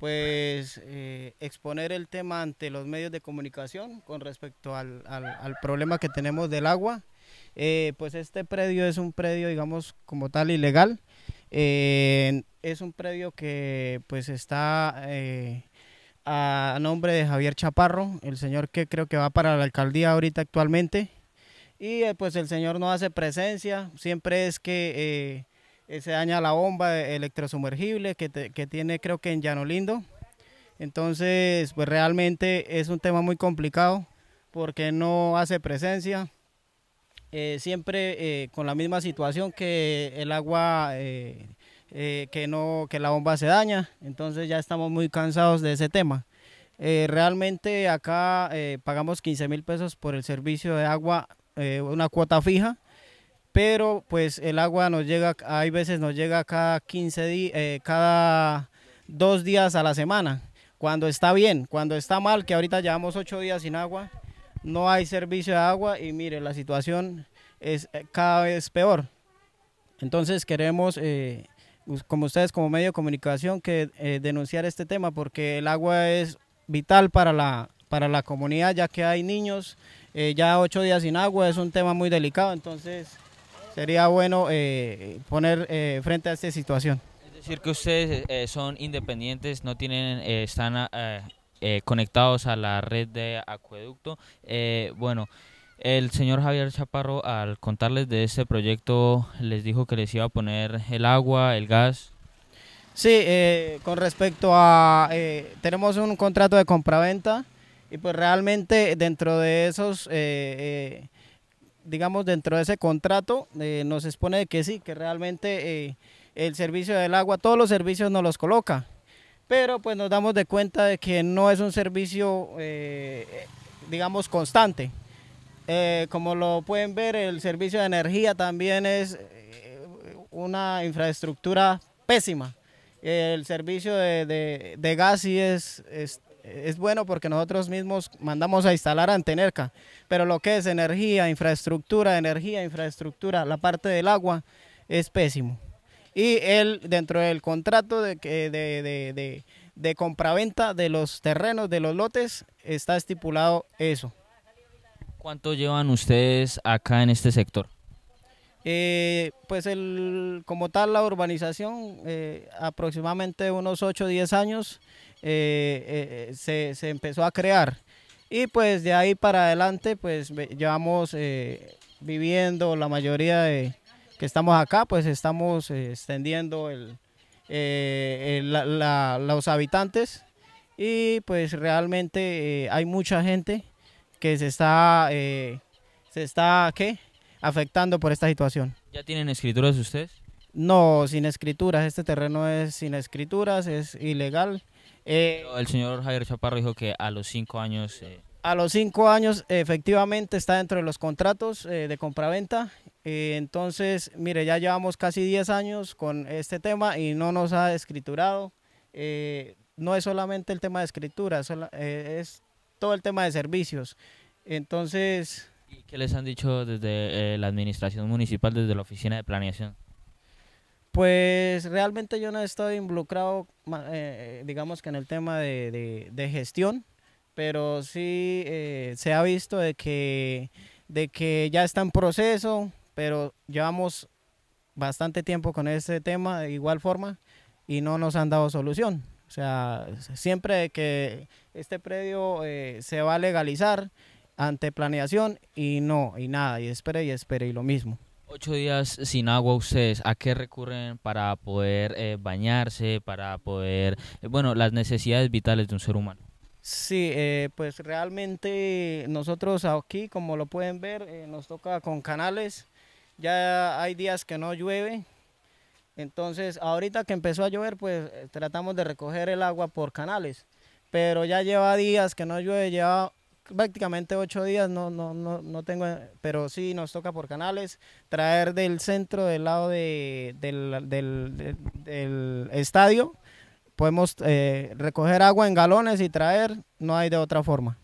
pues eh, exponer el tema ante los medios de comunicación con respecto al, problema que tenemos del agua. Eh, pues este predio es un predio, digamos, como tal, ilegal. Eh, es un predio que pues está a nombre de Javier Chaparro, el señor que creo que va para la alcaldía ahorita actualmente. Y pues el señor no hace presencia, siempre es que eh, se daña la bomba electrosumergible que, tiene creo que en Llano Lindo. Entonces, pues realmente es un tema muy complicado porque no hace presencia. Eh, siempre eh, con la misma situación que el agua, que, no, que la bomba se daña. Entonces ya estamos muy cansados de ese tema. realmente acá pagamos 15 mil pesos por el servicio de agua, una cuota fija pero pues el agua nos llega, hay veces nos llega cada 15 días, eh, cada dos días a la semana, cuando está bien, cuando está mal, que ahorita llevamos ocho días sin agua, no hay servicio de agua y mire, la situación es eh, cada vez peor. Entonces queremos, eh, como ustedes como medio de comunicación, que denunciar este tema porque el agua es vital para la, para la comunidad, ya que hay niños, ya ocho días sin agua, es un tema muy delicado, entonces sería bueno eh, poner eh, frente a esta situación. Es decir, que ustedes eh, son independientes, no tienen, están conectados a la red de acueducto. bueno, el señor Javier Chaparro, al contarles de este proyecto, les dijo que les iba a poner el agua, el gas. Sí, con respecto a, tenemos un contrato de compraventa y pues realmente dentro de esos digamos, dentro de ese contrato eh, nos expone que sí, que realmente eh, el servicio del agua, todos los servicios nos los coloca, pero pues nos damos de cuenta de que no es un servicio, eh, digamos, constante. como lo pueden ver, el servicio de energía también es una infraestructura pésima. El servicio de, gas sí es, es es bueno porque nosotros mismos mandamos a instalar Antenerca, pero lo que es energía, infraestructura, energía, infraestructura, la parte del agua es pésimo. Y él, dentro del contrato de, de compraventa de los terrenos, de los lotes, está estipulado eso. ¿Cuánto llevan ustedes acá en este sector? Eh, pues como tal la urbanización, eh, aproximadamente unos 8 o 10 años eh, se, empezó a crear. Y pues de ahí para adelante, pues llevamos viviendo la mayoría de que estamos acá, pues estamos extendiendo el, los habitantes y pues realmente hay mucha gente que se está, se está, ¿qué? afectando por esta situación. ¿Ya tienen escrituras ustedes? No, sin escrituras. Este terreno es sin escrituras, es ilegal. Eh, el señor Javier Chaparro dijo que a los cinco años... Eh, a los cinco años efectivamente está dentro de los contratos eh, de compraventa. Eh, entonces, mire, ya llevamos casi diez años con este tema y no nos ha escriturado. no es solamente el tema de escrituras, es todo el tema de servicios. Entonces, ¿Y qué les han dicho desde eh, la administración municipal, desde la oficina de planeación? Pues realmente yo no he estado involucrado, eh, eh, digamos que en el tema de, gestión, pero sí se ha visto de que, de que ya está en proceso, pero llevamos bastante tiempo con este tema de igual forma y no nos han dado solución. O sea, siempre que este predio se va a legalizar, ante planeación y no, y nada, y espere y espere y lo mismo. Ocho días sin agua ustedes, ¿a qué recurren para poder eh, bañarse, para poder, eh, bueno, las necesidades vitales de un ser humano? Sí, eh, pues realmente nosotros aquí, como lo pueden ver, nos toca con canales, ya hay días que no llueve, entonces ahorita que empezó a llover, pues tratamos de recoger el agua por canales, pero ya lleva días que no llueve, lleva prácticamente ocho días, no, no, no, no tengo, pero sí nos toca por canales traer del centro, del lado de, del, del, estadio, podemos eh, recoger agua en galones y traer, no hay de otra forma.